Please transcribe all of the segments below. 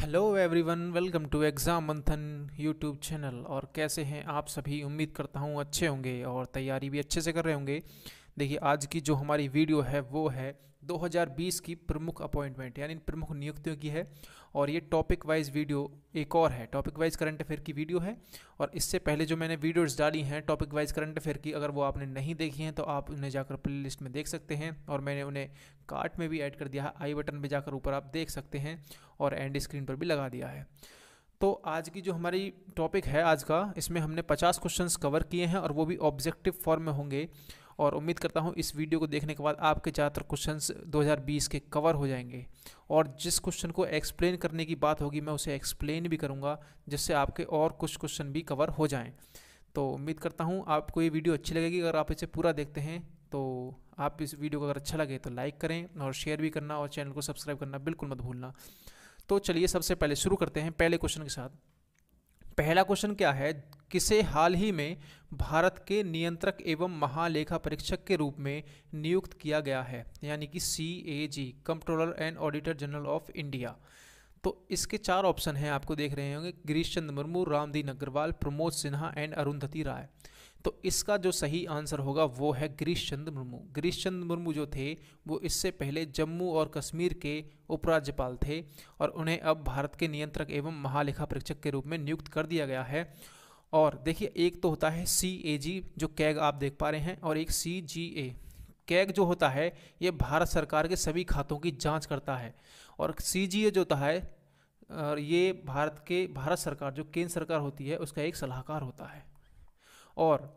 hello everyone welcome to exam Manthan YouTube channel और कैसे हैं आप सभी उम्मीद करता हूँ अच्छे होंगे और तैयारी भी अच्छे से कर रहे होंगे देखिए आज की जो हमारी वीडियो है वो है 2020 की प्रमुख अपॉइंटमेंट यानी प्रमुख नियुक्तियों की है और ये टॉपिक वाइज वीडियो एक और है टॉपिक वाइज करंट अफेयर की वीडियो है और इससे पहले जो मैंने वीडियोज़ डाली हैं टॉपिक वाइज करंट अफेयर की अगर वो आपने नहीं देखी हैं तो आप उन्हें जाकर प्ले लिस्ट में देख सकते हैं और मैंने उन्हें कार्ट में भी ऐड कर दिया है आई बटन पर जाकर ऊपर आप देख सकते हैं और एंड स्क्रीन पर भी लगा दिया है तो आज की जो हमारी टॉपिक है आज का इसमें हमने 50 क्वेश्चंस कवर किए हैं और वो भी ऑब्जेक्टिव फॉर्म में होंगे और उम्मीद करता हूँ इस वीडियो को देखने के बाद आपके ज़्यादातर क्वेश्चन दो के कवर हो जाएंगे और जिस क्वेश्चन को एक्सप्लेन करने की बात होगी मैं उसे एक्सप्लेन भी करूँगा जिससे आपके और कुछ क्वेश्चन भी कवर हो जाएँ तो उम्मीद करता हूँ आपको ये वीडियो अच्छी लगेगी अगर आप इसे पूरा देखते हैं तो आप इस वीडियो को अगर अच्छा लगे तो लाइक करें और शेयर भी करना और चैनल को सब्सक्राइब करना बिल्कुल मत भूलना तो चलिए सबसे पहले शुरू करते हैं पहले क्वेश्चन के साथ पहला क्वेश्चन क्या है किसे हाल ही में भारत के नियंत्रक एवं महालेखा परीक्षक के रूप में नियुक्त किया गया है यानी कि C A G controller and auditor general of India तो इसके चार ऑप्शन हैं आपको देख रहे होंगे गिरीश चंद्र मुर्मू रामदीन अग्रवाल प्रमोद सिन्हा एंड अरुंधति राय तो इसका जो सही आंसर होगा वो है गिरीश चंद्र मुर्मू गिरीश चंद्र मुर्मू जो थे वो इससे पहले जम्मू और कश्मीर के उपराज्यपाल थे और उन्हें अब भारत के नियंत्रक एवं महालेखा परीक्षक के रूप में नियुक्त कर दिया गया है और देखिए एक तो होता है सी ए जी जो कैग आप देख पा रहे हैं और एक सी जी ए कैग जो होता है ये भारत सरकार के सभी खातों की जांच करता है और सी जी ए जो होता है और ये भारत के भारत सरकार जो केंद्र सरकार होती है उसका एक सलाहकार होता है और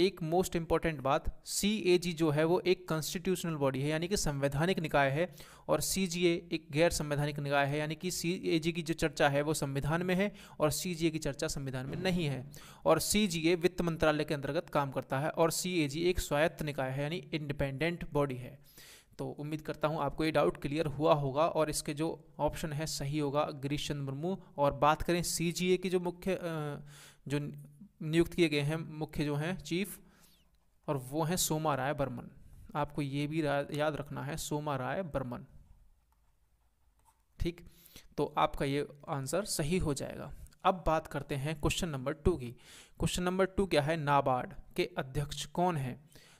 एक मोस्ट इंपॉर्टेंट बात सी ए जी जो है वो एक कॉन्स्टिट्यूशनल बॉडी है यानी कि संवैधानिक निकाय है और सी जी ए एक गैर संवैधानिक निकाय है यानी कि सी ए जी की जो चर्चा है वो संविधान में है और सी जी ए की चर्चा संविधान में नहीं है और सी जी ए वित्त मंत्रालय के अंतर्गत काम करता है और सी ए जी एक स्वायत्त निकाय है यानी इंडिपेंडेंट बॉडी है तो उम्मीद करता हूँ आपको ये डाउट क्लियर हुआ होगा और इसके जो ऑप्शन है सही होगा गिरीश चंद्र मुर्मू और बात करें सी जी ए की जो मुख्य जो नियुक्त किए गए हैं मुख्य जो हैं चीफ और वो हैं सोमा राय बर्मन आपको ये भी याद रखना है सोमा राय बर्मन ठीक तो आपका ये आंसर सही हो जाएगा अब बात करते हैं क्वेश्चन नंबर टू की क्वेश्चन नंबर टू क्या है नाबार्ड के अध्यक्ष कौन है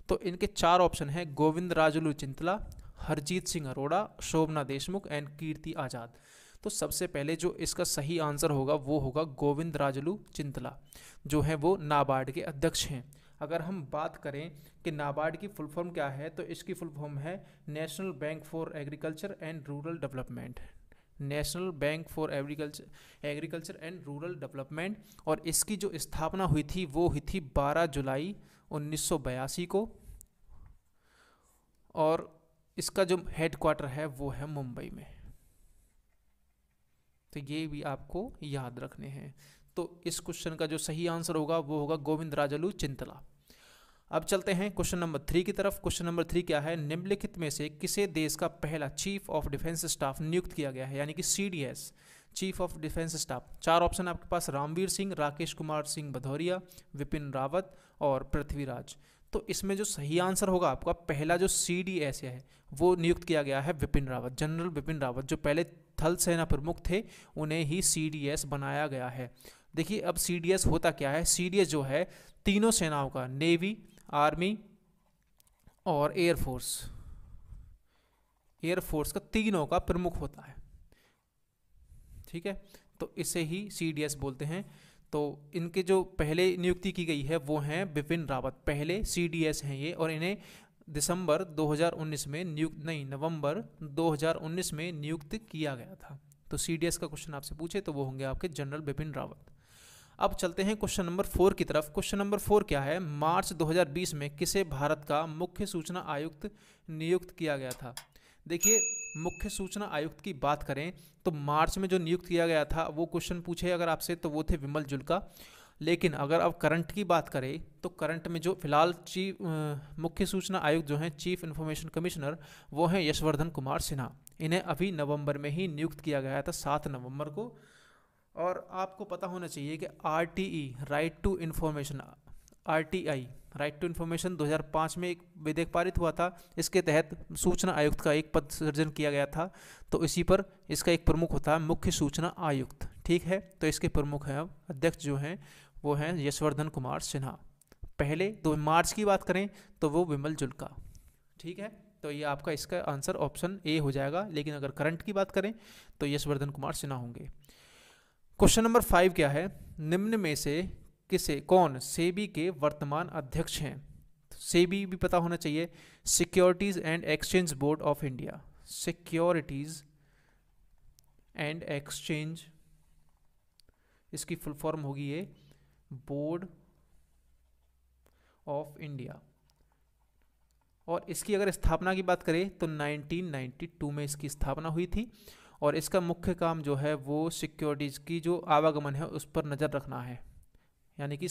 तो इनके चार ऑप्शन हैं गोविंद राजलू चिंतला हरजीत सिंह अरोड़ा शोभना देशमुख एंड कीर्ति आज़ाद तो सबसे पहले जो इसका सही आंसर होगा वो होगा गोविंद राजलू चिंतला जो है वो नाबार्ड के अध्यक्ष हैं अगर हम बात करें कि नाबार्ड की फुल फॉर्म क्या है तो इसकी फुल फॉर्म है national bank for agriculture and rural development national bank for agriculture agriculture and rural development और इसकी जो स्थापना हुई थी वो हुई थी 12 जुलाई 1982 को और इसका जो हेड क्वार्टर है वो है मुंबई में तो ये भी आपको याद रखने हैं तो इस क्वेश्चन का जो सही आंसर होगा वो होगा गोविंद राजलू चिंतला अब चलते हैं क्वेश्चन नंबर थ्री की तरफ क्वेश्चन नंबर थ्री क्या है निम्नलिखित में से किसे देश का पहला चीफ ऑफ डिफेंस स्टाफ नियुक्त किया गया है यानी कि C chief of defence staff चार ऑप्शन आपके पास रामवीर सिंह राकेश कुमार सिंह भदौरिया विपिन रावत और पृथ्वीराज तो इसमें जो सही आंसर होगा आपका पहला जो सी डी एस है वो नियुक्त किया गया है विपिन रावत जनरल विपिन रावत जो पहले थल सेना प्रमुख थे उन्हें ही सी बनाया गया है देखिए अब सीडीएस होता क्या है सी जो है तीनों सेनाओं का नेवी आर्मी और एयरफोर्स एयरफोर्स का तीनों का प्रमुख होता है ठीक है तो इसे ही सी बोलते हैं तो इनके जो पहले नियुक्ति की गई है वो हैं बिपिन रावत पहले सी हैं ये और इन्हें दिसंबर 2019 में नियुक्त नहीं नवंबर 2019 में नियुक्त किया गया था तो सी का क्वेश्चन आपसे पूछे तो वो होंगे आपके जनरल बिपिन रावत अब चलते हैं क्वेश्चन नंबर फोर की तरफ क्वेश्चन नंबर फोर क्या है मार्च 2020 में किसे भारत का मुख्य सूचना आयुक्त नियुक्त किया गया था देखिए मुख्य सूचना आयुक्त की बात करें तो मार्च में जो नियुक्त किया गया था वो क्वेश्चन पूछे अगर आपसे तो वो थे विमल जुल्का लेकिन अगर अब करंट की बात करें तो करंट में जो फिलहाल चीफ मुख्य सूचना आयुक्त जो हैं चीफ इन्फॉर्मेशन कमिश्नर वो हैं यशवर्धन कुमार सिन्हा इन्हें अभी नवंबर में ही नियुक्त किया गया था सात नवंबर को और आपको पता होना चाहिए कि R right to information R right to information 2005 में एक विधेयक पारित हुआ था इसके तहत सूचना आयुक्त का एक पद सृजन किया गया था तो इसी पर इसका एक प्रमुख होता है मुख्य सूचना आयुक्त ठीक है तो इसके प्रमुख हैं अब अध्यक्ष जो हैं वो हैं यशवर्धन कुमार सिन्हा पहले दो मार्च की बात करें तो वो विमल जुल्का ठीक है तो ये आपका इसका आंसर ऑप्शन ए हो जाएगा लेकिन अगर करंट की बात करें तो यशवर्धन कुमार सिन्हा होंगे क्वेश्चन नंबर फाइव क्या है निम्न में से किसे कौन सेबी के वर्तमान अध्यक्ष हैं सेबी भी पता होना चाहिए securities and exchange board of India securities and exchange इसकी फुल फॉर्म होगी ये बोर्ड ऑफ इंडिया और इसकी अगर स्थापना की बात करें तो 1992 में इसकी स्थापना हुई थी और इसका मुख्य काम जो है वो सिक्योरिटीज़ की जो आवागमन है उस पर नज़र रखना है यानी कि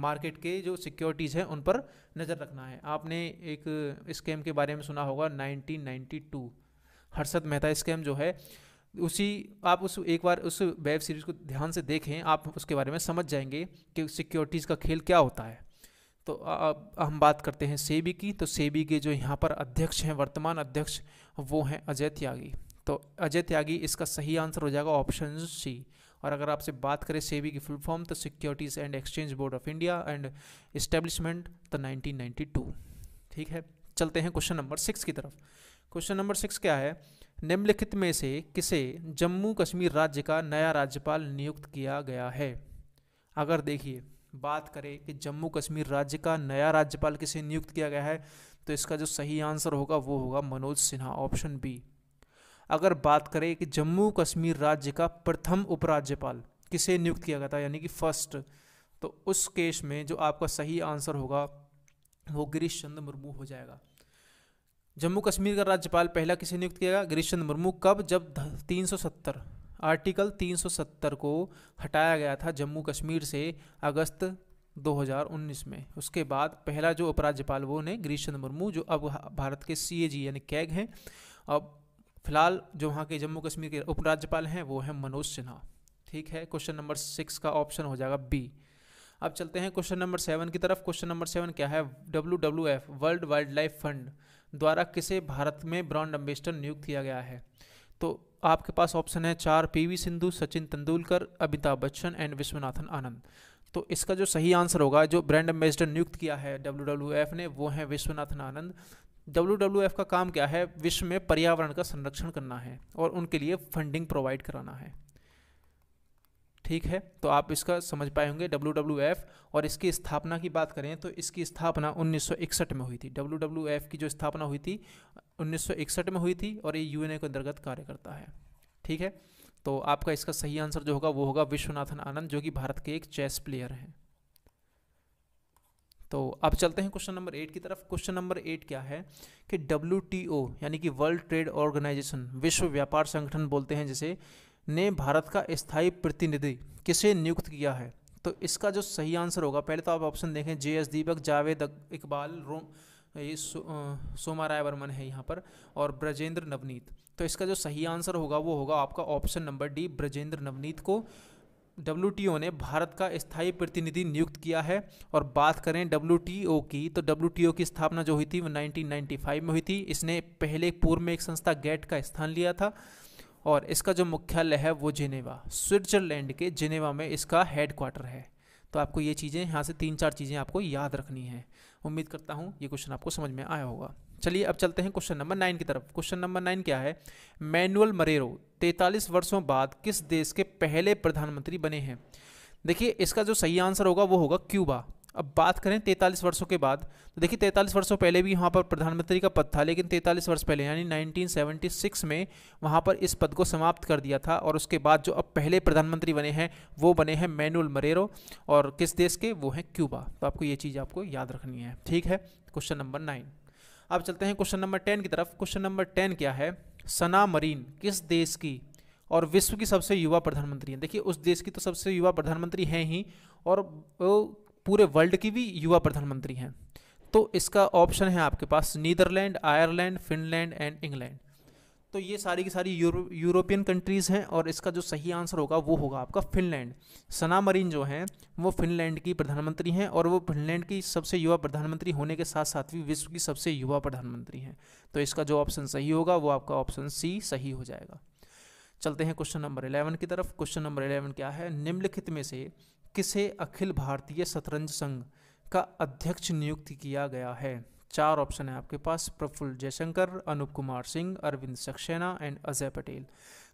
मार्केट के जो सिक्योरिटीज़ हैं उन पर नज़र रखना है आपने एक स्कैम के बारे में सुना होगा 1992 हर्षद मेहता स्कैम जो है उसी आप उस एक बार उस वेब सीरीज़ को ध्यान से देखें आप उसके बारे में समझ जाएंगे कि सिक्योरिटीज़ का खेल क्या होता है तो अब हम बात करते हैं सेबी की तो सेबी के जो यहाँ पर अध्यक्ष हैं वर्तमान अध्यक्ष वो हैं अजय त्यागी तो अजय त्यागी इसका सही आंसर हो जाएगा ऑप्शन सी और अगर आपसे बात करें सेबी की फुल फॉर्म तो securities and exchange board of India and establishment तो 1992 ठीक है चलते हैं क्वेश्चन नंबर सिक्स की तरफ क्वेश्चन नंबर सिक्स क्या है निम्नलिखित में से किसे जम्मू कश्मीर राज्य का नया राज्यपाल नियुक्त किया गया है अगर देखिए बात करें कि जम्मू कश्मीर राज्य का नया राज्यपाल किसे नियुक्त किया गया है तो इसका जो सही आंसर होगा वो होगा मनोज सिन्हा ऑप्शन बी अगर बात करें कि जम्मू कश्मीर राज्य का प्रथम उपराज्यपाल किसे नियुक्त किया गया था यानी कि फर्स्ट तो उस केस में जो आपका सही आंसर होगा वो गिरीश चंद्र मुर्मू हो जाएगा जम्मू कश्मीर का राज्यपाल पहला किसे नियुक्त किया गया गिरीश चंद्र मुर्मू कब जब 370 आर्टिकल 370 को हटाया गया था जम्मू कश्मीर से अगस्त 2019 में उसके बाद पहला जो उपराज्यपाल वो ने गिरीश चंद्र मुर्मू जो अब भारत के सी यानी कैग हैं अब फिलहाल जो वहाँ के जम्मू कश्मीर के उपराज्यपाल हैं वो हैं मनोज सिन्हा ठीक है क्वेश्चन नंबर सिक्स का ऑप्शन हो जाएगा बी अब चलते हैं क्वेश्चन नंबर सेवन की तरफ क्वेश्चन नंबर सेवन क्या है W W F world wildlife fund द्वारा किसे भारत में ब्रांड एम्बेसडर नियुक्त किया गया है तो आपके पास ऑप्शन है चार पीवी सिंधु सचिन तेंदुलकर अमिताभ बच्चन एंड विश्वनाथन आनंद तो इसका जो सही आंसर होगा जो ब्रांड एम्बेसडर नियुक्त किया है डब्ल्यू ने वो है विश्वनाथन आनंद डब्ल्यू का काम क्या है विश्व में पर्यावरण का संरक्षण करना है और उनके लिए फंडिंग प्रोवाइड कराना है ठीक है तो आप इसका समझ पाए होंगे डब्ल्यू और इसकी स्थापना की बात करें तो इसकी स्थापना 1961 में हुई थी डब्ल्यू की जो स्थापना हुई थी 1961 में हुई थी और ये यूएनए के अंतर्गत कार्य करता है ठीक है तो आपका इसका सही आंसर जो होगा वो होगा विश्वनाथन आनंद जो कि भारत के एक चेस प्लेयर हैं तो अब चलते हैं क्वेश्चन नंबर एट की तरफ क्वेश्चन नंबर एट क्या है कि डब्ल्यू यानी कि वर्ल्ड ट्रेड ऑर्गेनाइजेशन विश्व व्यापार संगठन बोलते हैं जिसे ने भारत का स्थायी प्रतिनिधि किसे नियुक्त किया है तो इसका जो सही आंसर होगा पहले तो आप ऑप्शन देखें जे एस दीपक जावेद इकबाल रोम ये सोमा राय वर्मन है यहाँ पर और ब्रजेंद्र नवनीत तो इसका जो सही आंसर होगा वो होगा आपका option number D Brajendra Navneet को डब्ल्यू ने भारत का स्थायी प्रतिनिधि नियुक्त किया है और बात करें डब्ल्यू की तो डब्ल्यू की स्थापना जो हुई थी वो 1995 में हुई थी इसने पहले पूर्व में एक संस्था गेट का स्थान लिया था और इसका जो मुख्यालय है वो जिनेवा स्विट्जरलैंड के जिनेवा में इसका हेड क्वार्टर है तो आपको ये चीज़ें यहाँ से तीन चार चीज़ें आपको याद रखनी है उम्मीद करता हूँ ये क्वेश्चन आपको समझ में आया होगा चलिए अब चलते हैं क्वेश्चन नंबर नाइन की तरफ क्वेश्चन नंबर नाइन क्या है मैनुअल मरेरो तैतालीस वर्षों बाद किस देश के पहले प्रधानमंत्री बने हैं देखिए इसका जो सही आंसर होगा वो होगा क्यूबा अब बात करें तैंतालीस वर्षों के बाद तो देखिए तैंतालीस वर्षों पहले भी यहाँ पर प्रधानमंत्री का पद था लेकिन तैंतालीस वर्ष पहले यानी 1976 में वहाँ पर इस पद को समाप्त कर दिया था और उसके बाद जो अब पहले प्रधानमंत्री बने हैं वो बने हैं मैनुअल मरेरो और किस देश के वो हैं क्यूबा तो आपको ये चीज़ आपको याद रखनी है ठीक है क्वेश्चन नंबर नाइन अब चलते हैं क्वेश्चन नंबर टेन की तरफ क्वेश्चन नंबर टेन क्या है सना मरीन किस देश की और विश्व की सबसे युवा प्रधानमंत्री हैं देखिए उस देश की तो सबसे युवा प्रधानमंत्री हैं ही और वो पूरे वर्ल्ड की भी युवा प्रधानमंत्री हैं तो इसका ऑप्शन है आपके पास Netherland Ireland Finland and England तो ये सारी की सारी यूरो, यूरोपियन कंट्रीज़ हैं और इसका जो सही आंसर होगा वो होगा आपका फिनलैंड सना मरीन जो हैं वो फिनलैंड की प्रधानमंत्री हैं और वो फिनलैंड की सबसे युवा प्रधानमंत्री होने के साथ साथ भी विश्व की सबसे युवा प्रधानमंत्री हैं तो इसका जो ऑप्शन सही होगा वो आपका ऑप्शन सी सही हो जाएगा चलते हैं क्वेश्चन नंबर इलेवन की तरफ क्वेश्चन नंबर इलेवन क्या है निम्नलिखित में से किसे अखिल भारतीय शतरंज संघ का अध्यक्ष नियुक्त किया गया है चार ऑप्शन है आपके पास प्रफुल्ल जयशंकर अनूप कुमार सिंह अरविंद सक्सेना एंड अजय पटेल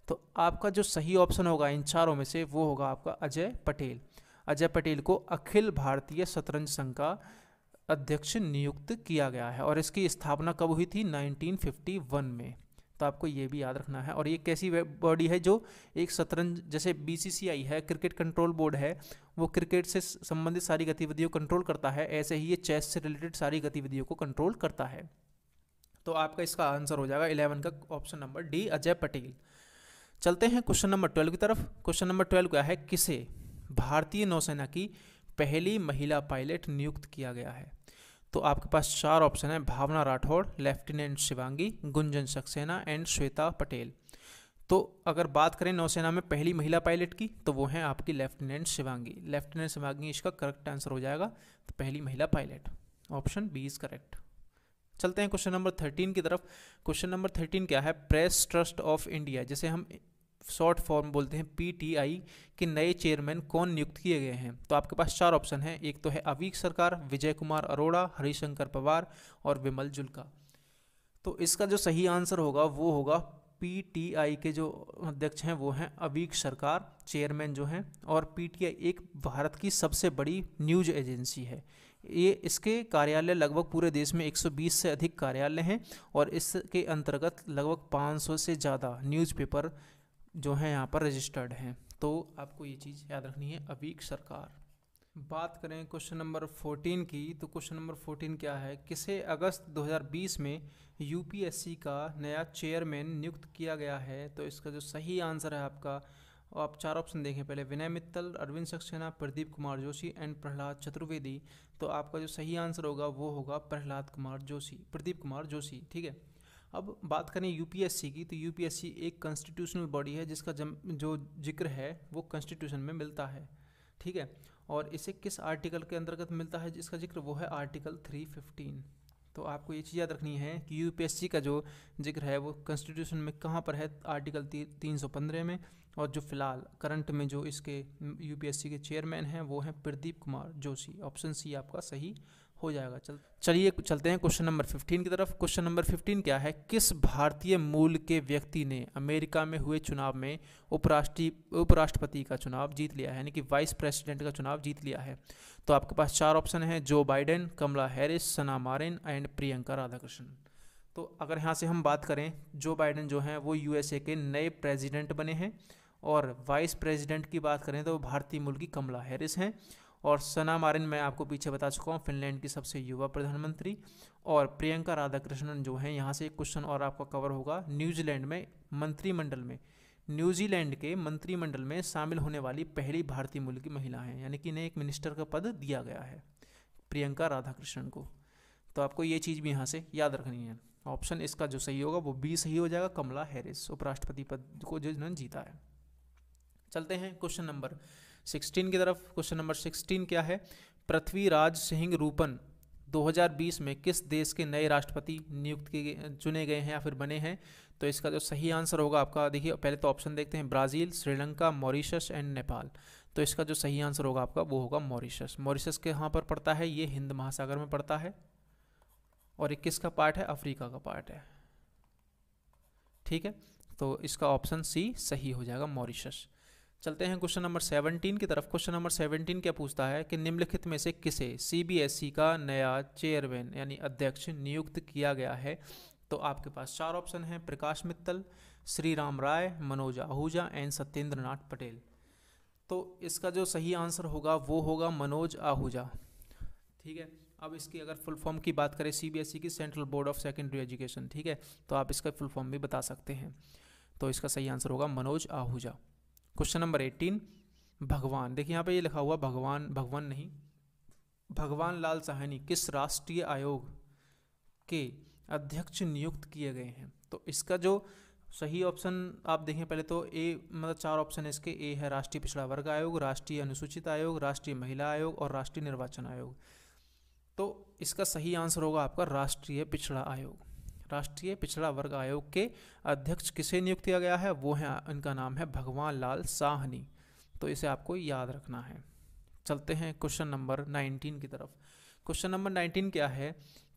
तो आपका जो सही ऑप्शन होगा इन चारों में से वो होगा आपका अजय पटेल अजय पटेल को अखिल भारतीय शतरंज संघ का अध्यक्ष नियुक्त किया गया है और इसकी स्थापना कब हुई थी 1951 में तो आपको ये भी याद रखना है और ये कैसी बॉडी है जो एक शतरंज जैसे बीसीसीआई है क्रिकेट कंट्रोल बोर्ड है वो क्रिकेट से संबंधित सारी गतिविधियों को कंट्रोल करता है ऐसे ही ये चेस से रिलेटेड सारी गतिविधियों को कंट्रोल करता है तो आपका इसका आंसर हो जाएगा इलेवन का option number D Ajay Patel चलते हैं क्वेश्चन नंबर ट्वेल्व की तरफ क्वेश्चन नंबर ट्वेल्व क्या है किसे भारतीय नौसेना की पहली महिला पायलट नियुक्त किया गया है तो आपके पास चार ऑप्शन है भावना राठौड़ लेफ्टिनेंट शिवांगी गुंजन सक्सेना एंड श्वेता पटेल तो अगर बात करें नौसेना में पहली महिला पायलट की तो वो है आपकी लेफ्टिनेंट शिवांगी लेफ्टिनेंट शिवांगी इसका करेक्ट आंसर हो जाएगा तो पहली महिला pilot option B is correct चलते हैं क्वेश्चन नंबर थर्टीन की तरफ क्वेश्चन नंबर थर्टीन क्या है प्रेस ट्रस्ट ऑफ इंडिया जिसे हम शॉर्ट फॉर्म बोलते हैं पीटीआई के नए चेयरमैन कौन नियुक्त किए गए हैं तो आपके पास चार ऑप्शन हैं एक तो है अवीक सरकार विजय कुमार अरोड़ा हरिशंकर पवार और विमल जुल्का तो इसका जो सही आंसर होगा वो होगा पीटीआई के जो अध्यक्ष हैं वो हैं अवीक सरकार चेयरमैन जो हैं और पीटीआई एक भारत की सबसे बड़ी न्यूज एजेंसी है ये इसके कार्यालय लगभग पूरे देश में 120 से अधिक कार्यालय हैं और इसके अंतर्गत लगभग 500 से ज़्यादा न्यूज़पेपर जो हैं यहाँ पर रजिस्टर्ड हैं तो आपको ये चीज़ याद रखनी है अवीक सरकार बात करें क्वेश्चन नंबर 14 की तो क्वेश्चन नंबर 14 क्या है किसे अगस्त 2020 में यूपीएससी का नया चेयरमैन नियुक्त किया गया है तो इसका जो सही आंसर है आपका और आप चार ऑप्शन देखें पहले विनय मित्तल अरविंद सक्सेना प्रदीप कुमार जोशी एंड प्रहलाद चतुर्वेदी तो आपका जो सही आंसर होगा वो होगा प्रहलाद कुमार जोशी प्रदीप कुमार जोशी ठीक है अब बात करें यूपीएससी की तो यूपीएससी एक कॉन्स्टिट्यूशनल बॉडी है जिसका जम, जो जिक्र है वो कॉन्स्टिट्यूशन में मिलता है ठीक है और इसे किस आर्टिकल के अंतर्गत मिलता है जिसका जिक्र वो है आर्टिकल 315 तो आपको ये चीज़ याद रखनी है कि यूपीएससी का जो जिक्र है वो कॉन्स्टिट्यूशन में कहाँ पर है आर्टिकल ती, तीन सौ पंद्रह में और जो फिलहाल करंट में जो इसके यूपीएससी के चेयरमैन हैं वो हैं प्रदीप कुमार जोशी ऑप्शन सी आपका सही हो जाएगा चल चलिए चलते हैं क्वेश्चन नंबर 15 की तरफ क्वेश्चन नंबर 15 क्या है किस भारतीय मूल के व्यक्ति ने अमेरिका में हुए चुनाव में उपराष्ट्रीय उपराष्ट्रपति का चुनाव जीत लिया है यानी कि वाइस प्रेसिडेंट का चुनाव जीत लिया है तो आपके पास चार ऑप्शन हैं जो Biden Kamala Harris Sanna Marin and Priyanka Radhakrishnan तो अगर यहाँ से हम बात करें जो बाइडन जो हैं वो यूएसए के नए प्रेजिडेंट बने हैं और वाइस प्रेसिडेंट की बात करें तो वो भारतीय मूल की कमला हैरिस हैं और सना मारिन मैं आपको पीछे बता चुका हूँ फिनलैंड की सबसे युवा प्रधानमंत्री और प्रियंका राधाकृष्णन जो हैं यहाँ से एक क्वेश्चन और आपका कवर होगा न्यूजीलैंड में मंत्रिमंडल में न्यूजीलैंड के मंत्रिमंडल में शामिल होने वाली पहली भारतीय मूल की महिला हैं यानी कि इन्हें एक मिनिस्टर का पद दिया गया है प्रियंका राधाकृष्णन को तो आपको ये चीज़ भी यहाँ से याद रखनी है ऑप्शन इसका जो सही होगा वो बी सही हो जाएगा कमला हैरिस उपराष्ट्रपति पद को जिन्होंने जीता है चलते हैं क्वेश्चन नंबर सिक्सटीन की तरफ क्वेश्चन नंबर सिक्सटीन क्या है पृथ्वीराज सिंह रूपन 2020 में किस देश के नए राष्ट्रपति नियुक्त किए चुने गए हैं या फिर बने हैं तो इसका जो सही आंसर होगा आपका देखिए पहले तो ऑप्शन देखते हैं Brazil Sri Lanka Mauritius and Nepal तो इसका जो सही आंसर होगा आपका वो होगा मॉरीशस मॉरीशस के यहाँ पर पड़ता है ये हिंद महासागर में पड़ता है और ये किसका पार्ट है अफ्रीका का पार्ट है ठीक है तो इसका ऑप्शन सी सही हो जाएगा मॉरीशस चलते हैं क्वेश्चन नंबर 17 की तरफ क्वेश्चन नंबर 17 क्या पूछता है कि निम्नलिखित में से किसे सीबीएसई e का नया चेयरमैन यानी अध्यक्ष नियुक्त किया गया है तो आपके पास चार ऑप्शन हैं प्रकाश मित्तल श्री राम राय मनोज आहूजा एंड सत्येंद्र नाथ पटेल तो इसका जो सही आंसर होगा वो होगा मनोज आहूजा ठीक है अब इसकी अगर फुल फॉर्म की बात करें सीबीएसई e की central board of secondary education ठीक है तो आप इसका फुल फॉर्म भी बता सकते हैं तो इसका सही आंसर होगा Manoj Ahuja question number eighteen भगवान देखिए यहाँ पे ये लिखा हुआ भगवान भगवान नहीं भगवान लाल साहनी किस राष्ट्रीय आयोग के अध्यक्ष नियुक्त किए गए हैं तो इसका जो सही ऑप्शन आप देखें पहले तो ए मतलब चार ऑप्शन है इसके ए है राष्ट्रीय पिछड़ा वर्ग आयोग राष्ट्रीय अनुसूचित आयोग राष्ट्रीय महिला आयोग और राष्ट्रीय निर्वाचन आयोग तो इसका सही आंसर होगा आपका राष्ट्रीय पिछड़ा आयोग राष्ट्रीय पिछड़ा वर्ग आयोग के अध्यक्ष किसे नियुक्त किया गया है वो है इनका नाम है भगवान लाल साहनी तो इसे आपको याद रखना है चलते हैं क्वेश्चन नंबर 19 की तरफ क्वेश्चन नंबर 19 क्या है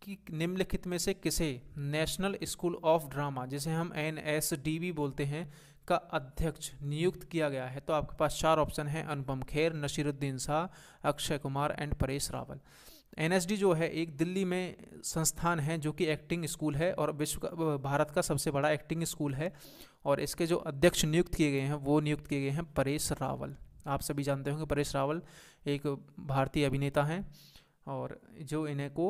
कि निम्नलिखित में से किसे नेशनल स्कूल ऑफ ड्रामा जिसे हम एन बोलते हैं का अध्यक्ष नियुक्त किया गया है तो आपके पास चार ऑप्शन हैं अनुपम खेर नशीरुद्दीन शाह अक्षय कुमार एंड परेश रावल एनएसडी जो है एक दिल्ली में संस्थान है जो कि एक्टिंग स्कूल है और विश्व का भारत का सबसे बड़ा एक्टिंग स्कूल है और इसके जो अध्यक्ष नियुक्त किए गए हैं वो नियुक्त किए गए हैं परेश रावल आप सभी जानते होंगे परेश रावल एक भारतीय अभिनेता हैं और जो इन्हें को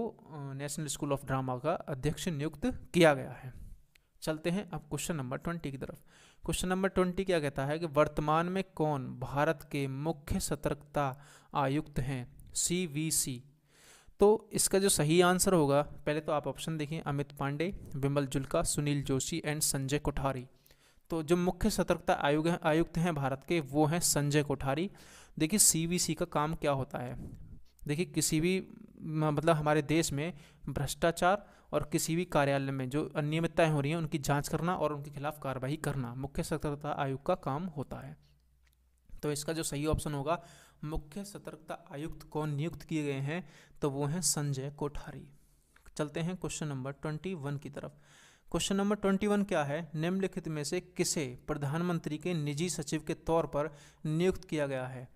नेशनल स्कूल ऑफ ड्रामा का अध्यक्ष नियुक्त किया गया है चलते हैं अब क्वेश्चन नंबर ट्वेंटी की तरफ क्वेश्चन नंबर ट्वेंटी क्या कहता है कि वर्तमान में कौन भारत के मुख्य सतर्कता आयुक्त हैं सी वी सी तो इसका जो सही आंसर होगा पहले तो आप ऑप्शन देखें अमित पांडे विमल जुल्का सुनील जोशी एंड संजय कोठारी तो जो मुख्य सतर्कता आयोग आयुक्त हैं भारत के वो हैं संजय कोठारी देखिए सीबीसी का काम क्या होता है देखिए किसी भी मतलब हमारे देश में भ्रष्टाचार और किसी भी कार्यालय में जो अनियमितताएँ हो रही हैं उनकी जाँच करना और उनके खिलाफ कार्रवाई करना मुख्य सतर्कता आयोग का काम होता है तो इसका जो सही ऑप्शन होगा मुख्य सतर्कता आयुक्त कौन नियुक्त किए गए हैं तो वो हैं संजय कोठारी चलते हैं क्वेश्चन नंबर ट्वेंटी वन की तरफ क्वेश्चन नंबर ट्वेंटी वन क्या है निम्नलिखित में से किसे प्रधानमंत्री के निजी सचिव के तौर पर नियुक्त किया गया है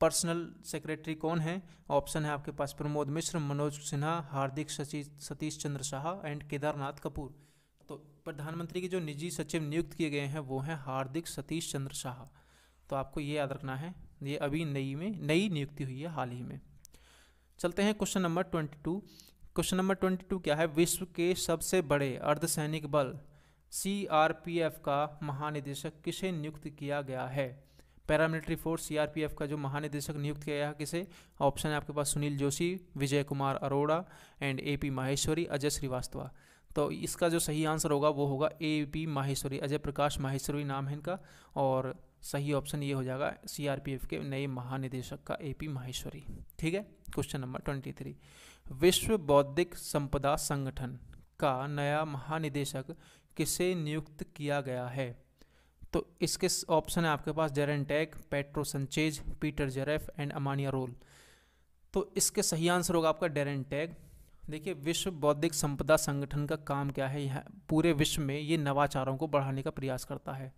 पर्सनल सेक्रेटरी कौन है ऑप्शन है आपके पास प्रमोद मिश्र मनोज सिन्हा हार्दिक सतीश चंद्र शाह एंड केदारनाथ कपूर तो प्रधानमंत्री के जो निजी सचिव नियुक्त किए गए हैं वो हैं हार्दिक सतीश चंद्र शाह तो आपको ये याद रखना है ये अभी नई में नई नियुक्ति हुई है हाल ही में चलते हैं question number twenty two question number twenty two क्या है विश्व के सबसे बड़े अर्धसैनिक बल सीआरपीएफ का महानिदेशक किसे नियुक्त किया गया है पैरामिलिट्री फोर्स सीआरपीएफ का जो महानिदेशक नियुक्त किया गया है किसे ऑप्शन है आपके पास Sunil Joshi Vijay Kumar Arora and A P Maheshwari Ajay Srivastava तो इसका जो सही आंसर होगा वो होगा ए पी माहेश्वरी अजय प्रकाश माहेश्वरी नाम है इनका और सही ऑप्शन ये हो जाएगा सीआरपीएफ के नए महानिदेशक का एपी माहेश्वरी ठीक है क्वेश्चन नंबर ट्वेंटी थ्री विश्व बौद्धिक संपदा संगठन का नया महानिदेशक किसे नियुक्त किया गया है तो इसके ऑप्शन है आपके पास जेरन टैग पेट्रो संचेज पीटर जेरेफ एंड अमानिया रोल तो इसके सही आंसर होगा आपका डेरन टैग देखिए विश्व बौद्धिक संपदा संगठन का काम क्या है यह पूरे विश्व में ये नवाचारों को बढ़ाने का प्रयास करता है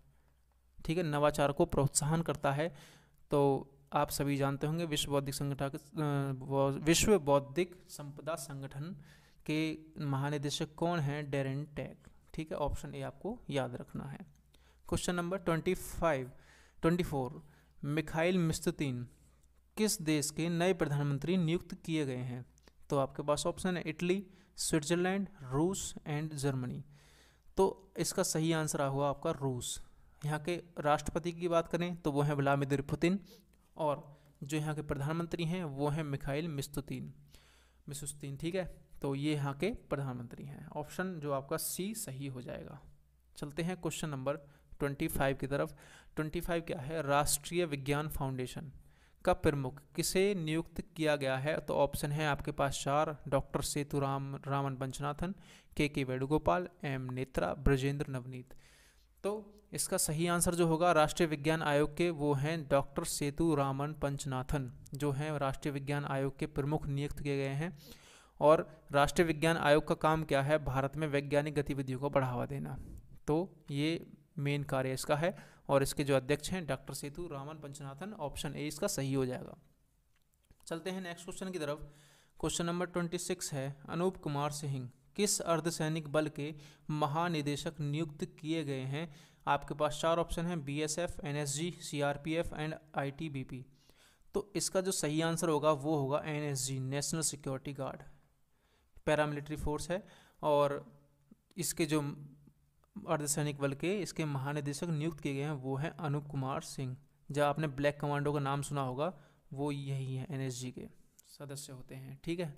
ठीक है नवाचार को प्रोत्साहन करता है तो आप सभी जानते होंगे विश्व बौद्धिक संगठन विश्व बौद्धिक संपदा संगठन के महानिदेशक कौन है डेरिन टैग ठीक है ऑप्शन ए आपको याद रखना है question number twenty five twenty four Mikhail Mishustin किस देश के नए प्रधानमंत्री नियुक्त किए गए हैं तो आपके पास ऑप्शन है इटली स्विट्जरलैंड रूस एंड जर्मनी तो इसका सही आंसर आ हुआ आपका रूस यहाँ के राष्ट्रपति की बात करें तो वो हैं व्लादिमिर पुतिन और जो यहाँ के प्रधानमंत्री हैं वो हैं मिखाइल मिस्तुतीन मिसुस्तीन ठीक है तो ये यहाँ के प्रधानमंत्री हैं ऑप्शन जो आपका सी सही हो जाएगा चलते हैं क्वेश्चन नंबर ट्वेंटी फाइव की तरफ ट्वेंटी फाइव क्या है राष्ट्रीय विज्ञान फाउंडेशन का प्रमुख किसे नियुक्त किया गया है तो ऑप्शन है आपके पास चार doctor Sethu Ram Raman Panchanathan K K Venugopal M Netra Brajendra Navneet तो इसका सही आंसर जो होगा राष्ट्रीय विज्ञान आयोग के वो हैं डॉक्टर सेतु रामन पंचनाथन जो हैं राष्ट्रीय विज्ञान आयोग के प्रमुख नियुक्त किए गए हैं और राष्ट्रीय विज्ञान आयोग का काम क्या है भारत में वैज्ञानिक गतिविधियों को बढ़ावा देना तो ये मेन कार्य इसका है और इसके जो अध्यक्ष हैं doctor Sethu Raman Panchanathan option A इसका सही हो जाएगा चलते हैं नेक्स्ट क्वेश्चन की तरफ क्वेश्चन नंबर ट्वेंटी सिक्स है अनूप कुमार सिंह किस अर्धसैनिक बल के महानिदेशक नियुक्त किए गए हैं आपके पास चार ऑप्शन हैं B S F N S G C R P F and I T B P तो इसका जो सही आंसर होगा वो होगा N S G national security guard paramilitary force है और इसके जो अर्धसैनिक बल के इसके महानिदेशक नियुक्त किए गए हैं वो हैं अनूप कुमार सिंह जब आपने ब्लैक कमांडो का नाम सुना होगा वो यही है एन के सदस्य होते हैं ठीक है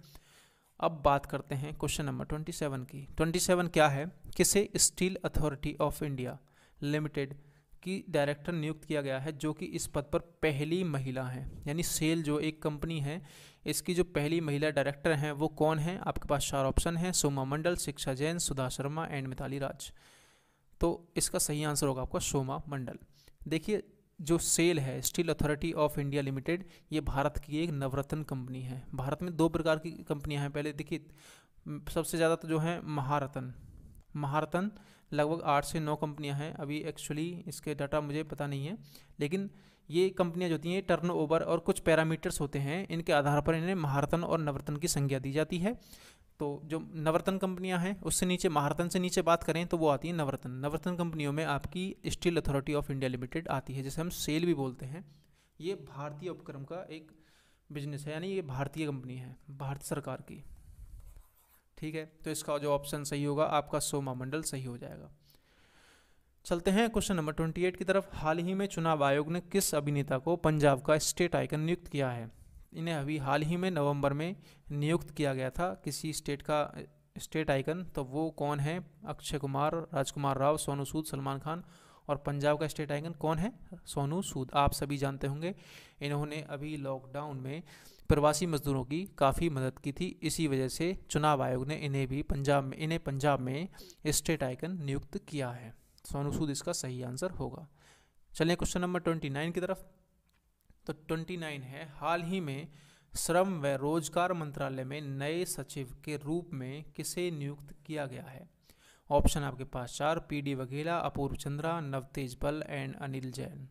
अब बात करते हैं क्वेश्चन नंबर ट्वेंटी सेवन की ट्वेंटी सेवन क्या है किसे steel authority of India limited की डायरेक्टर नियुक्त किया गया है जो कि इस पद पर पहली महिला हैं यानी सेल जो एक कंपनी है इसकी जो पहली महिला डायरेक्टर हैं वो कौन है आपके पास चार ऑप्शन हैं सोमा मंडल शिक्षा जैन सुधा शर्मा एंड मिताली राज तो इसका सही आंसर होगा आपका सोमा मंडल देखिए जो सेल है steel authority of India limited ये भारत की एक नवरत्न कंपनी है भारत में दो प्रकार की कंपनियां हैं पहले देखिए सबसे ज़्यादा तो जो है महारत्न महारत्न लगभग आठ से नौ कंपनियां हैं अभी एक्चुअली इसके डाटा मुझे पता नहीं है लेकिन ये कंपनियां जो होती हैं टर्न ओवर और कुछ पैरामीटर्स होते हैं इनके आधार पर इन्हें महारतन और नवरतन की संज्ञा दी जाती है तो जो नवरतन कंपनियां हैं उससे नीचे महारतन से नीचे बात करें तो वो आती है नवरतन नवरतन कंपनियों में आपकी steel authority of India limited आती है जिसे हम सेल भी बोलते हैं ये भारतीय उपक्रम का एक बिजनेस है यानी ये भारतीय कंपनी है भारत सरकार की ठीक है तो इसका जो ऑप्शन सही होगा आपका सोमा मंडल सही हो जाएगा चलते हैं क्वेश्चन नंबर ट्वेंटी एट की तरफ हाल ही में चुनाव आयोग ने किस अभिनेता को पंजाब का स्टेट आइकन नियुक्त किया है इन्हें अभी हाल ही में नवंबर में नियुक्त किया गया था किसी स्टेट का स्टेट आइकन तो वो कौन है अक्षय कुमार राजकुमार राव सोनू सूद सलमान खान और पंजाब का स्टेट आइकन कौन है सोनू सूद आप सभी जानते होंगे इन्होंने अभी लॉकडाउन में प्रवासी मजदूरों की काफ़ी मदद की थी इसी वजह से चुनाव आयोग ने इन्हें भी पंजाब में इन्हें पंजाब में स्टेट आइकन नियुक्त किया है सोनू सूद इसका सही आंसर होगा चलिए क्वेश्चन नंबर ट्वेंटी नाइन की तरफ तो ट्वेंटी नाइन है हाल ही में श्रम व रोजगार मंत्रालय में नए सचिव के रूप में किसे नियुक्त किया गया है ऑप्शन आपके पास चार P D Vaghela Apurva Chandra Navtej Bal and Anil Jain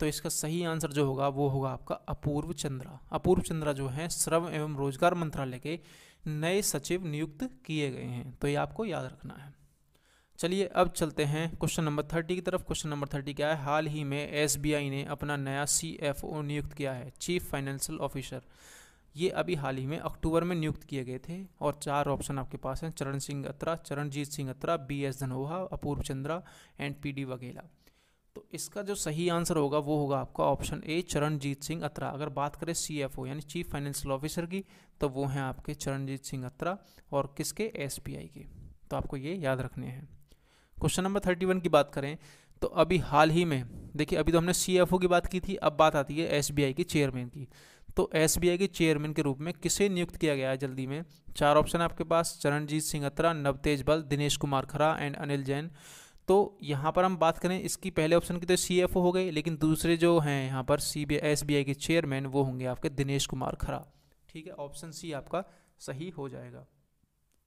तो इसका सही आंसर जो होगा वो होगा आपका अपूर्व चंद्रा अपूर्व चंद्रा जो है श्रम एवं रोजगार मंत्रालय के नए सचिव नियुक्त किए गए हैं तो ये आपको याद रखना है चलिए अब चलते हैं क्वेश्चन नंबर थर्टी की तरफ क्वेश्चन नंबर थर्टी क्या है हाल ही में एसबीआई ने अपना नया सीएफओ नियुक्त किया है चीफ फाइनेंशियल ऑफिसर ये अभी हाल ही में अक्टूबर में नियुक्त किए गए थे और चार ऑप्शन आपके पास हैं Charan Singh Atra Charanjit Singh Atra B S Dhanoha Apurva Chandra and P D Vaghela तो इसका जो सही आंसर होगा वो होगा आपका ऑप्शन ए चरणजीत सिंह अत्रा अगर बात करें सीएफओ यानी चीफ फाइनेंशियल ऑफिसर की तो वो हैं आपके चरणजीत सिंह अत्रा और किसके एसबीआई के तो आपको ये याद रखने हैं क्वेश्चन नंबर थर्टी वन की बात करें तो अभी हाल ही में देखिए अभी तो हमने सीएफओ की बात की थी अब बात आती है आई के चेयरमैन की तो आई के चेयरमैन के रूप में किसे नियुक्त किया गया है जल्दी में चार ऑप्शन आपके पास चरणजीत सिंह अत्रा नवतेज बल दिनेश कुमार खरा एंड अनिल जैन तो यहाँ पर हम बात करें इसकी पहले ऑप्शन की तो सी हो गए लेकिन दूसरे जो हैं यहाँ पर सी बी के चेयरमैन वो होंगे आपके दिनेश कुमार खरा ठीक है ऑप्शन सी आपका सही हो जाएगा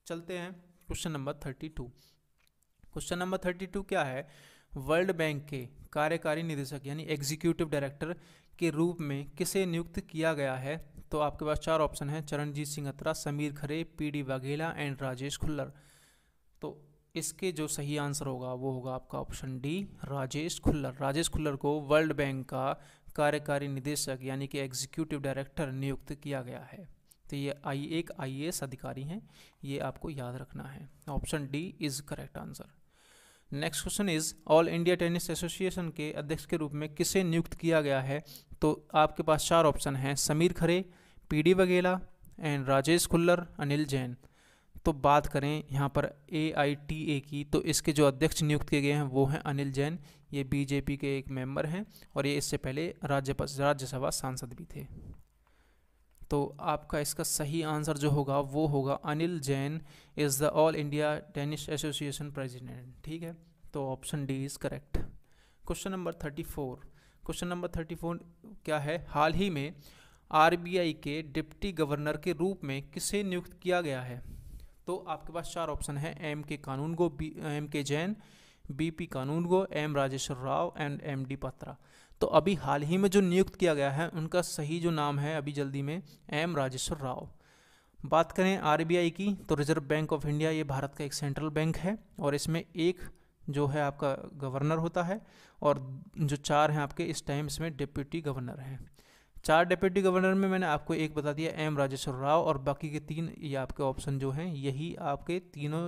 चलते हैं question number thirty two question number thirty two क्या है वर्ल्ड बैंक के कार्यकारी निदेशक यानी एग्जीक्यूटिव डायरेक्टर के रूप में किसे नियुक्त किया गया है तो आपके पास चार ऑप्शन हैं Charanjit Singh Atra Sameer Khare P D Vaghela and Rajesh Khullar इसके जो सही आंसर होगा वो होगा आपका ऑप्शन डी राजेश खुल्लर राजेश खुल्लर को वर्ल्ड बैंक का कार्यकारी निदेशक यानी कि एग्जीक्यूटिव डायरेक्टर नियुक्त किया गया है तो ये आई एक एस अधिकारी हैं ये आपको याद रखना है option D is correct answer next question is all India tennis association के अध्यक्ष के रूप में किसे नियुक्त किया गया है तो आपके पास चार ऑप्शन हैं Sameer Khare P D Vaghela and Rajesh Khullar Anil Jain तो बात करें यहाँ पर ए की तो इसके जो अध्यक्ष नियुक्त किए गए हैं वो हैं अनिल जैन ये बीजेपी के एक मेंबर हैं और ये इससे पहले राज्य राज्यसभा सांसद भी थे तो आपका इसका सही आंसर जो होगा वो होगा Anil Jain is the all India tennis association president ठीक है तो option D is correct question number thirty four question number thirty four क्या है हाल ही में आरबीआई के डिप्टी गवर्नर के रूप में किसे नियुक्त किया गया है तो आपके पास चार ऑप्शन है एम के कानून को B M K Jain B P Kanungo M Rajeshwar Rao and M D Patra तो अभी हाल ही में जो नियुक्त किया गया है उनका सही जो नाम है अभी जल्दी में एम राजेश्वर राव बात करें आरबीआई की तो रिजर्व बैंक ऑफ इंडिया ये भारत का एक सेंट्रल बैंक है और इसमें एक जो है आपका गवर्नर होता है और जो चार हैं आपके इस टाइम इसमें डिप्यूटी गवर्नर हैं चार डिप्टी गवर्नर में मैंने आपको एक बता दिया एम राजेश्वर राव और बाकी के तीन ये आपके ऑप्शन जो हैं यही आपके तीनों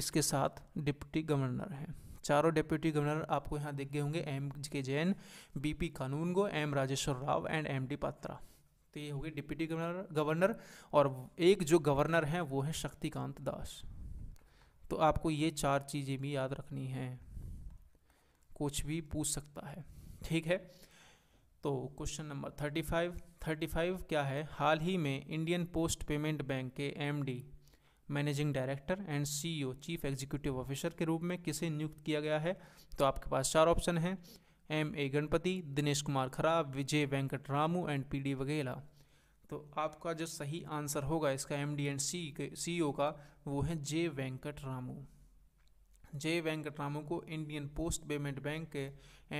इसके साथ डिप्टी गवर्नर हैं चारों डिप्टी गवर्नर आपको यहाँ देख गए होंगे M K Jain B P Kanungo M Rajeshwar Rao and M D Patra तो ये हो गए डिप्टी गवर्नर गवर्नर और एक जो गवर्नर हैं वो हैं शक्तिकांत दास तो आपको ये चार चीज़ें भी याद रखनी हैं कुछ भी पूछ सकता है ठीक है तो question number thirty five thirty five क्या है हाल ही में इंडियन पोस्ट पेमेंट बैंक के MD managing director and CEO chief executive officer के रूप में किसे नियुक्त किया गया है तो आपके पास चार ऑप्शन हैं M A Ganapathi Dinesh Kumar Khara Vijay Venkat Ramu and P D Vaghela तो आपका जो सही आंसर होगा इसका एम डी एंड सी के सी e का वो है जे वेंकट रामू जे वेंकटरामू को इंडियन पोस्ट पेमेंट बैंक के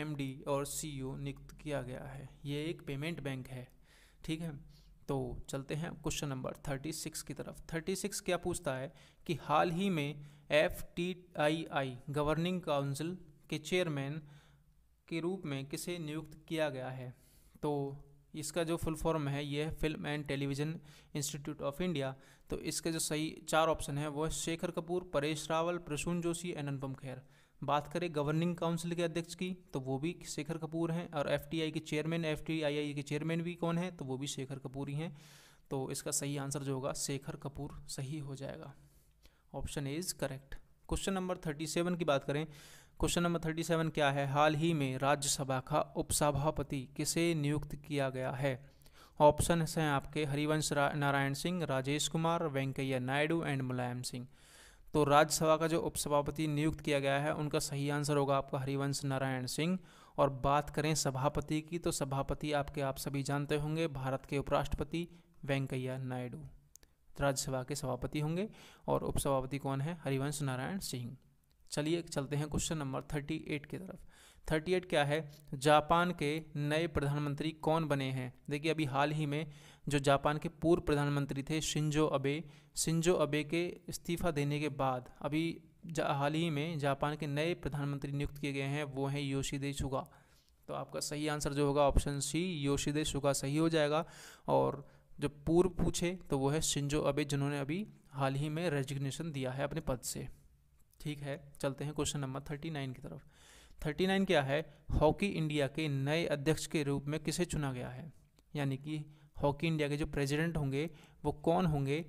एम और सी नियुक्त किया गया है ये एक पेमेंट बैंक है ठीक है तो चलते हैं क्वेश्चन नंबर थर्टी सिक्स की तरफ थर्टी सिक्स क्या पूछता है कि हाल ही में F T I I governing council के चेयरमैन के रूप में किसे नियुक्त किया गया है तो इसका जो फुल फॉर्म है ये है film and television institute of India तो इसके जो सही चार ऑप्शन है वो है शेखर कपूर परेश रावल प्रसून जोशी एंड अनुपम खैर बात करें गवर्निंग काउंसिल के अध्यक्ष की तो वो भी शेखर कपूर हैं और एफ के चेयरमैन एफ के चेयरमैन भी कौन है तो वो भी शेखर कपूर ही हैं तो इसका सही आंसर जो होगा शेखर कपूर सही हो जाएगा option is correct question number thirty seven की बात करें क्वेश्चन नंबर थर्टी सेवन क्या है हाल ही में राज्यसभा का उपसभापति किसे नियुक्त किया गया है ऑप्शन हैं आपके हरिवंश नारायण सिंह राजेश कुमार वेंकैया नायडू एंड मुलायम सिंह तो राज्यसभा का जो उपसभापति नियुक्त किया गया है उनका सही आंसर होगा आपका हरिवंश नारायण सिंह और बात करें सभापति की तो सभापति आपके आप सभी जानते होंगे भारत के उपराष्ट्रपति वेंकैया नायडू राज्यसभा के सभापति होंगे और उपसभापति कौन है हरिवंश नारायण सिंह चलिए चलते हैं क्वेश्चन नंबर थर्टी एट की तरफ थर्टी एट क्या है जापान के नए प्रधानमंत्री कौन बने हैं देखिए अभी हाल ही में जो जापान के पूर्व प्रधानमंत्री थे शिंजो अबे शिंजो अबे के इस्तीफा देने के बाद अभी हाल ही में जापान के नए प्रधानमंत्री नियुक्त किए गए हैं वो हैं योशिदे सुगा तो आपका सही आंसर जो होगा ऑप्शन सी योशिदे सुगा सही हो जाएगा और जो पूर्व पूछे तो वो है शिंजो अबे जिन्होंने अभी हाल ही में रेजिग्नेशन दिया है अपने पद से ठीक है चलते हैं क्वेश्चन नंबर थर्टी नाइन की तरफ थर्टी नाइन क्या है हॉकी इंडिया के नए अध्यक्ष के रूप में किसे चुना गया है यानी कि हॉकी इंडिया के जो प्रेसिडेंट होंगे वो कौन होंगे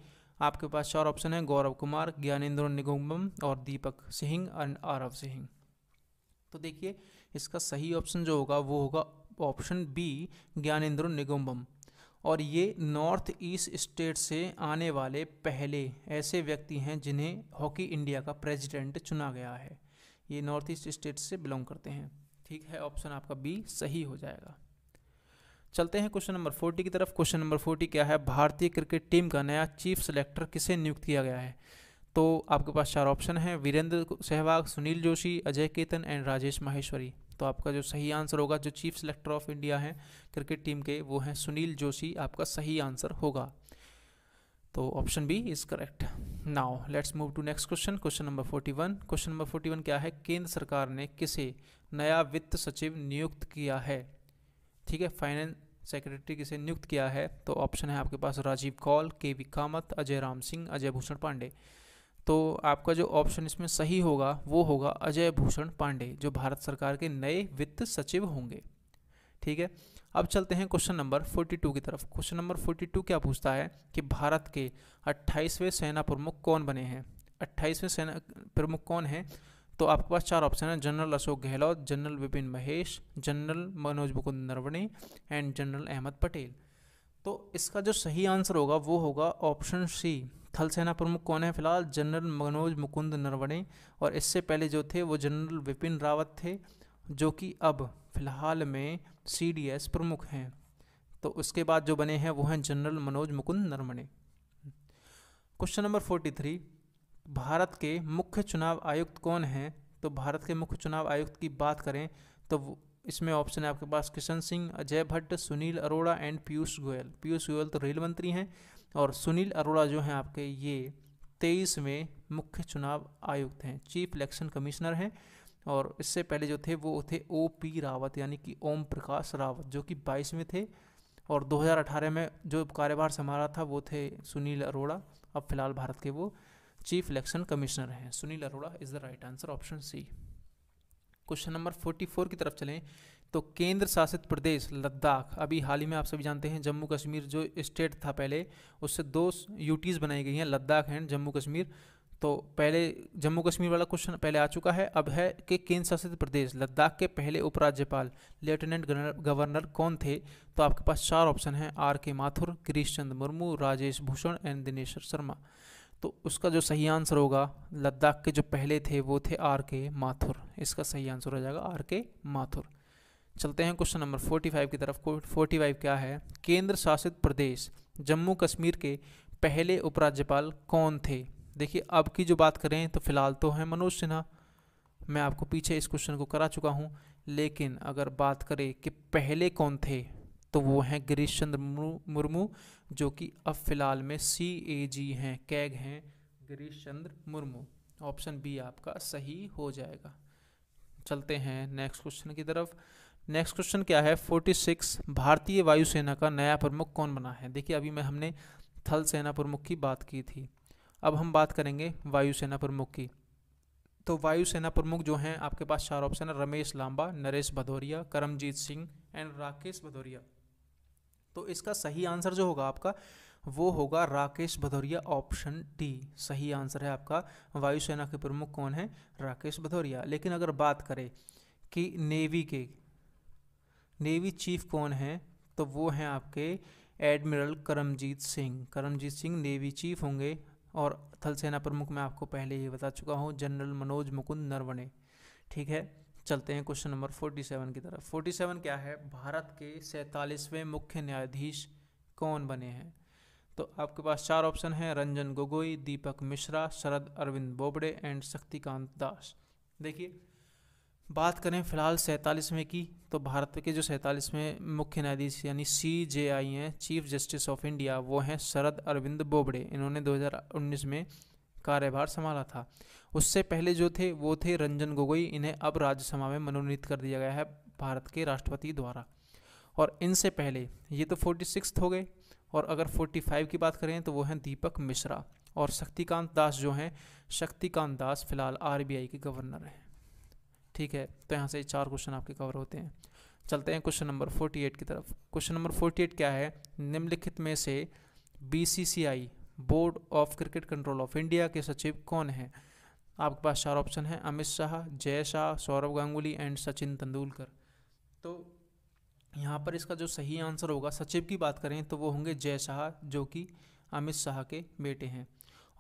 आपके पास चार ऑप्शन है गौरव कुमार ज्ञानेन्द्र निगुम्बम और दीपक सिंह एंड आरव सिंह तो देखिए इसका सही ऑप्शन जो होगा वो होगा ऑप्शन बी ज्ञानेन्द्र निगुम्बम और ये नॉर्थ ईस्ट स्टेट से आने वाले पहले ऐसे व्यक्ति हैं जिन्हें हॉकी इंडिया का प्रेसिडेंट चुना गया है ये नॉर्थ ईस्ट स्टेट से बिलोंग करते हैं ठीक है ऑप्शन आपका बी सही हो जाएगा चलते हैं क्वेश्चन नंबर फोर्टी की तरफ क्वेश्चन नंबर फोर्टी क्या है भारतीय क्रिकेट टीम का नया चीफ सेलेक्टर किसे नियुक्त किया गया है तो आपके पास चार ऑप्शन हैं वीरेंद्र सहवाग सुनील जोशी अजय केतन एंड राजेश माहेश्वरी तो आपका जो सही आंसर होगा जो चीफ सेलेक्टर ऑफ इंडिया हैं क्रिकेट टीम के वो हैं सुनील जोशी आपका सही आंसर होगा तो option B is correct now let's move to next question question number forty one question number forty one क्या है केंद्र सरकार ने किसे नया वित्त सचिव नियुक्त किया है ठीक है फाइनेंस सेक्रेटरी किसे नियुक्त किया है तो ऑप्शन है आपके पास राजीव कौल के वी कामत अजय राम सिंह अजय भूषण पांडे तो आपका जो ऑप्शन इसमें सही होगा वो होगा अजय भूषण पांडे जो भारत सरकार के नए वित्त सचिव होंगे ठीक है अब चलते हैं क्वेश्चन नंबर 42 की तरफ क्वेश्चन नंबर 42 क्या पूछता है कि भारत के 28वें सेना प्रमुख कौन बने हैं 28वें सेना प्रमुख कौन हैं तो आपके पास चार ऑप्शन है general Ashok Gehlot general Vipin Mahesh general Manoj Mukund Naravane and general Ahmed Patel तो इसका जो सही आंसर होगा वो होगा ऑप्शन सी थल सेना प्रमुख कौन है फिलहाल जनरल मनोज मुकुंद नरवणे और इससे पहले जो थे वो जनरल विपिन रावत थे जो कि अब फिलहाल में सी प्रमुख हैं तो उसके बाद जो बने हैं वो हैं general Manoj Mukund Naravane question number forty three Bharat के मुख्य चुनाव आयुक्त कौन हैं तो भारत के मुख्य चुनाव आयुक्त की बात करें तो इसमें ऑप्शन है आपके पास किशन सिंह अजय भट्ट सुनील अरोड़ा एंड पीयूष गोयल पीयूष गोयल तो रेल मंत्री हैं और सुनील अरोड़ा जो हैं आपके ये तेईस में मुख्य चुनाव आयुक्त हैं चीफ इलेक्शन कमिश्नर हैं और इससे पहले जो थे वो थे ओ पी रावत यानी कि ओम प्रकाश रावत जो कि बाईस में थे और 2018 में जो कार्यभार संभाला था वो थे सुनील अरोड़ा अब फिलहाल भारत के वो चीफ इलेक्शन कमिश्नर हैं Sunil Arora is the right answer option C question number 44 की तरफ चलें तो केंद्र शासित प्रदेश लद्दाख अभी हाल ही में आप सभी जानते हैं जम्मू कश्मीर जो स्टेट था पहले उससे दो यूटीज़ बनाई गई हैं लद्दाख एंड जम्मू कश्मीर तो पहले जम्मू कश्मीर वाला क्वेश्चन पहले आ चुका है अब है कि केंद्र शासित प्रदेश लद्दाख के पहले उपराज्यपाल लेफ्टिनेंट गवर्नर कौन थे तो आपके पास चार ऑप्शन हैं R K Mathur Girish Chandra Murmu Rajesh Bhushan and Dineshwar Sharma तो उसका जो सही आंसर होगा लद्दाख के जो पहले थे वो थे आर के माथुर इसका सही आंसर हो जाएगा आर के माथुर चलते हैं क्वेश्चन नंबर 45 की तरफ 45 क्या है केंद्र शासित प्रदेश जम्मू कश्मीर के पहले उपराज्यपाल कौन थे देखिए अब की जो बात करें तो फिलहाल तो हैं मनोज सिन्हा मैं आपको पीछे इस क्वेश्चन को करा चुका हूँ लेकिन अगर बात करें कि पहले कौन थे तो वो हैं गिरीश चंद्र मुर्मू जो कि अब फिलहाल में सी ए जी हैं कैग हैं गिरीश चंद्र मुर्मू ऑप्शन बी आपका सही हो जाएगा चलते हैं नेक्स्ट क्वेश्चन की तरफ नेक्स्ट क्वेश्चन क्या है 46 भारतीय वायुसेना का नया प्रमुख कौन बना है देखिए अभी मैं हमने थल सेना प्रमुख की बात की थी अब हम बात करेंगे वायुसेना प्रमुख की तो वायुसेना प्रमुख जो हैं आपके पास चार ऑप्शन है रमेश लांबा नरेश भदौरिया करमजीत सिंह एंड राकेश भदौरिया तो इसका सही आंसर जो होगा आपका वो होगा राकेश भदौरिया ऑप्शन डी सही आंसर है आपका वायुसेना के प्रमुख कौन है राकेश भदौरिया लेकिन अगर बात करें कि नेवी के नेवी चीफ कौन है तो वो हैं आपके admiral Karamjit Singh Karamjit Singh navy chief होंगे और थल सेना प्रमुख मैं आपको पहले ही बता चुका हूँ जनरल मनोज मुकुंद नरवणे ठीक है चलते हैं क्वेश्चन नंबर फोर्टी सेवन की तरफ फोर्टी सेवन क्या है भारत के सैंतालीसवें मुख्य न्यायाधीश कौन बने हैं तो आपके पास चार ऑप्शन हैं रंजन गोगोई दीपक मिश्रा शरद अरविंद बोबड़े एंड शक्तिकांत दास देखिए बात करें फिलहाल सैंतालीसवें की तो भारत के जो सैंतालीसवें मुख्य न्यायाधीश यानी सी जे आई हैं चीफ जस्टिस ऑफ इंडिया वो हैं शरद अरविंद बोबड़े इन्होंने 2019 में कार्यभार संभाला था उससे पहले जो थे वो थे रंजन गोगोई इन्हें अब राज्यसभा में मनोनीत कर दिया गया है भारत के राष्ट्रपति द्वारा और इनसे पहले ये तो फोर्टी हो गए और अगर फोर्टी की बात करें तो वो हैं दीपक मिश्रा और शक्तिकांत दास जो हैं शक्तिकांत दास फिलहाल आर के गवर्नर हैं ठीक है तो यहाँ से चार क्वेश्चन आपके कवर होते हैं चलते हैं क्वेश्चन नंबर 48 की तरफ क्वेश्चन नंबर 48 क्या है निम्नलिखित में से BCCI board of cricket control of India के सचिव कौन है आपके पास चार ऑप्शन हैं अमित शाह जय शाह सौरभ गांगुली एंड सचिन तेंदुलकर तो यहाँ पर इसका जो सही आंसर होगा सचिव की बात करें तो वो होंगे जय शाह जो कि अमित शाह के बेटे हैं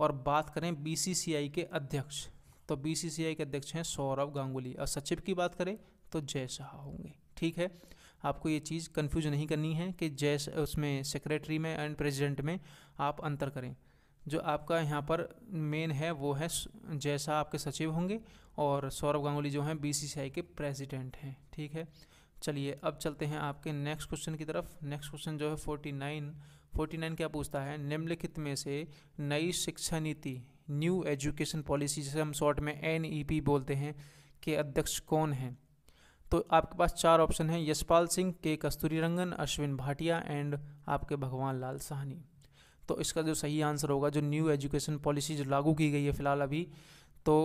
और बात करें आई के अध्यक्ष तो बीसीसीआई के अध्यक्ष हैं सौरभ गांगुली और सचिव की बात करें तो जय शाह होंगे ठीक है आपको ये चीज़ कन्फ्यूज नहीं करनी है कि जय उसमें सेक्रेटरी में एंड प्रेसिडेंट में आप अंतर करें जो आपका यहाँ पर मेन है वो है जैसा आपके सचिव होंगे और सौरभ गांगुली जो हैं बीसीसीआई के प्रेसिडेंट हैं ठीक है चलिए अब चलते हैं आपके नेक्स्ट क्वेश्चन की तरफ नेक्स्ट क्वेश्चन जो है फोर्टी नाइन फोर्टी नाइन क्या पूछता है निम्नलिखित में से नई शिक्षा नीति न्यू एजुकेशन पॉलिसी जिसे हम शॉर्ट में एन e बोलते हैं के अध्यक्ष कौन हैं तो आपके पास चार ऑप्शन हैं यशपाल सिंह के कस्तूरी रंगन अश्विन भाटिया एंड आपके भगवान लाल साहनी तो इसका जो सही आंसर होगा जो न्यू एजुकेशन पॉलिसी जो लागू की गई है फिलहाल अभी तो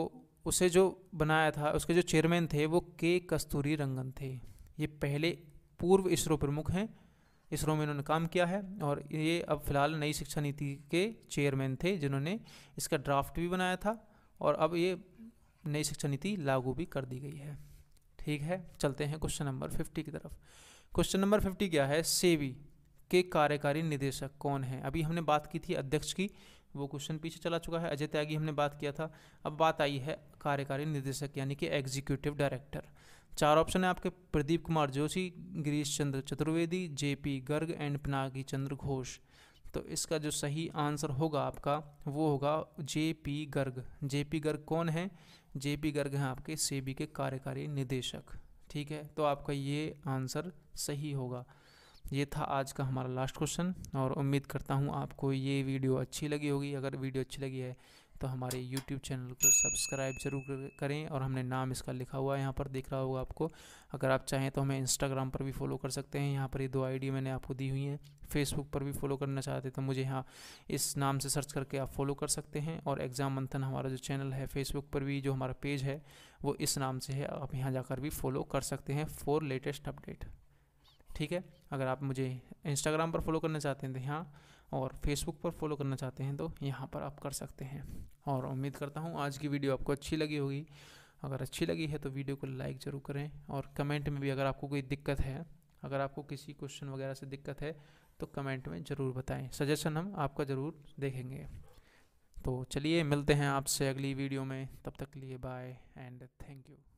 उसे जो बनाया था उसके जो चेयरमैन थे वो के कस्तूरी रंगन थे ये पहले पूर्व इसरो प्रमुख हैं इसरो में इन्होंने काम किया है और ये अब फिलहाल नई शिक्षा नीति के चेयरमैन थे जिन्होंने इसका ड्राफ्ट भी बनाया था और अब ये नई शिक्षा नीति लागू भी कर दी गई है ठीक है चलते हैं क्वेश्चन नंबर फिफ्टी की तरफ क्वेश्चन नंबर फिफ्टी क्या है सेवी के कार्यकारी निदेशक कौन है अभी हमने बात की थी अध्यक्ष की वो क्वेश्चन पीछे चला चुका है अजय त्यागी हमने बात किया था अब बात आई है कार्यकारी निदेशक यानी कि एग्जीक्यूटिव डायरेक्टर चार ऑप्शन है आपके Pradeep Kumar Joshi Girish Chandra Chaturvedi J P Garg and Pinaki Chandra Ghosh तो इसका जो सही आंसर होगा आपका वो होगा J P Garg J P Garg कौन है जे पी गर्ग हैं आपके सेबी के कार्यकारी निदेशक ठीक है तो आपका ये आंसर सही होगा ये था आज का हमारा लास्ट क्वेश्चन और उम्मीद करता हूँ आपको ये वीडियो अच्छी लगी होगी अगर वीडियो अच्छी लगी है तो हमारे यूट्यूब चैनल को सब्सक्राइब जरूर करें और हमने नाम इसका लिखा हुआ है यहाँ पर देख रहा होगा आपको अगर आप चाहें तो हमें इंस्टाग्राम पर भी फॉलो कर सकते हैं यहाँ पर ये दो आईडी मैंने आपको दी हुई हैं फेसबुक पर भी फॉलो करना चाहते तो मुझे यहाँ इस नाम से सर्च करके आप फॉलो कर सकते हैं और एग्ज़ाम मंथन हमारा जो चैनल है फेसबुक पर भी जो हमारा पेज है वो इस नाम से है आप यहाँ जाकर भी फॉलो कर सकते हैं फॉर लेटेस्ट अपडेट ठीक है अगर आप मुझे इंस्टाग्राम पर फॉलो करना चाहते हैं तो यहाँ और फेसबुक पर फॉलो करना चाहते हैं तो यहाँ पर आप कर सकते हैं और उम्मीद करता हूँ आज की वीडियो आपको अच्छी लगी होगी अगर अच्छी लगी है तो वीडियो को लाइक ज़रूर करें और कमेंट में भी अगर आपको कोई दिक्कत है अगर आपको किसी क्वेश्चन वगैरह से दिक्कत है तो कमेंट में ज़रूर बताएं सजेशन हम आपका ज़रूर देखेंगे तो चलिए मिलते हैं आपसे अगली वीडियो में तब तक के लिए बाय एंड थैंक यू